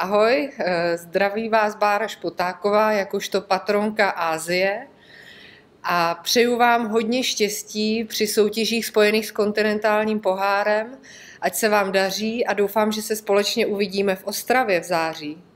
Ahoj, eh, zdraví vás Bára Špotáková, jakožto patronka Ázie a přeju vám hodně štěstí při soutěžích spojených s kontinentálním pohárem, ať se vám daří a doufám, že se společně uvidíme v Ostravě v září.